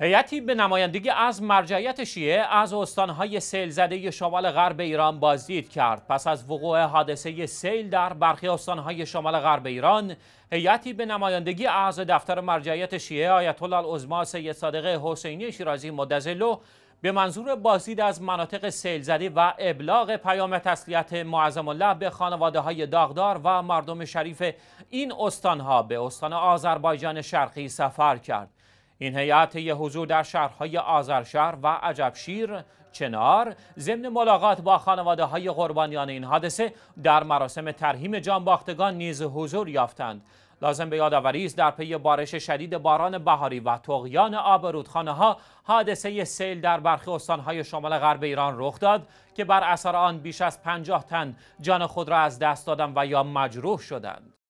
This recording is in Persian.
هیئتی به نمایندگی از مرجعیت شیعه از استانهای سیل زده شمال غرب ایران بازدید کرد. پس از وقوع حادثه سیل در برخی استانهای شمال غرب ایران، هیئتی به نمایندگی از دفتر مرجعیت شیعه آیت الله العظما سید صادق حسینی شیرازی مدزلو به منظور بازدید از مناطق سیل زده و ابلاغ پیام تسلیت معظم الله به خانواده های داغدار و مردم شریف این استانها به استان آذربایجان شرقی سفر کرد. این هیئت حضور در شهرهای آذرشهر و عجبشیر چنار ضمن ملاقات با خانواده های قربانیان این حادثه در مراسم ترهیم جانباختگان نیز حضور یافتند لازم به یادآوری است در پی بارش شدید باران بهاری و تغیان آب رودخانه ها حادثه سیل در برخی استانهای شمال غرب ایران رخ داد که بر اثر آن بیش از 50 تن جان خود را از دست دادند و یا مجروح شدند